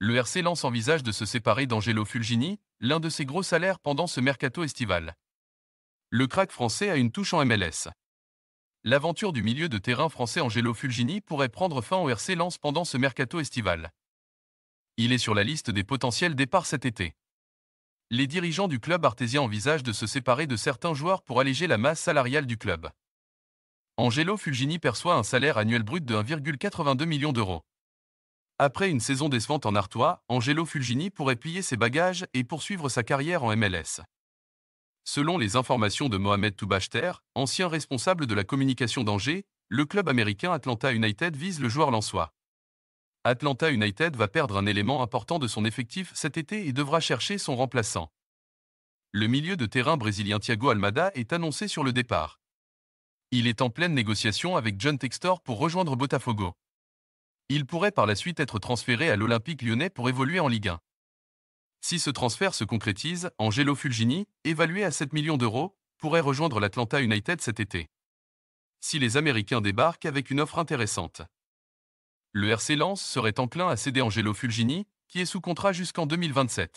le RC Lens envisage de se séparer d'Angelo Fulgini, l'un de ses gros salaires pendant ce mercato estival. Le crack français a une touche en MLS. L'aventure du milieu de terrain français Angelo Fulgini pourrait prendre fin au RC Lens pendant ce mercato estival. Il est sur la liste des potentiels départs cet été. Les dirigeants du club artésien envisagent de se séparer de certains joueurs pour alléger la masse salariale du club. Angelo Fulgini perçoit un salaire annuel brut de 1,82 million d'euros. Après une saison décevante en Artois, Angelo Fulgini pourrait plier ses bagages et poursuivre sa carrière en MLS. Selon les informations de Mohamed Toubachter, ancien responsable de la communication d'Angers, le club américain Atlanta United vise le joueur lensois. Atlanta United va perdre un élément important de son effectif cet été et devra chercher son remplaçant. Le milieu de terrain brésilien Thiago Almada est annoncé sur le départ. Il est en pleine négociation avec John Textor pour rejoindre Botafogo. Il pourrait par la suite être transféré à l'Olympique lyonnais pour évoluer en Ligue 1. Si ce transfert se concrétise, Angelo Fulgini, évalué à 7 millions d'euros, pourrait rejoindre l'Atlanta United cet été. Si les Américains débarquent avec une offre intéressante. Le RC Lens serait enclin à céder Angelo Fulgini, qui est sous contrat jusqu'en 2027.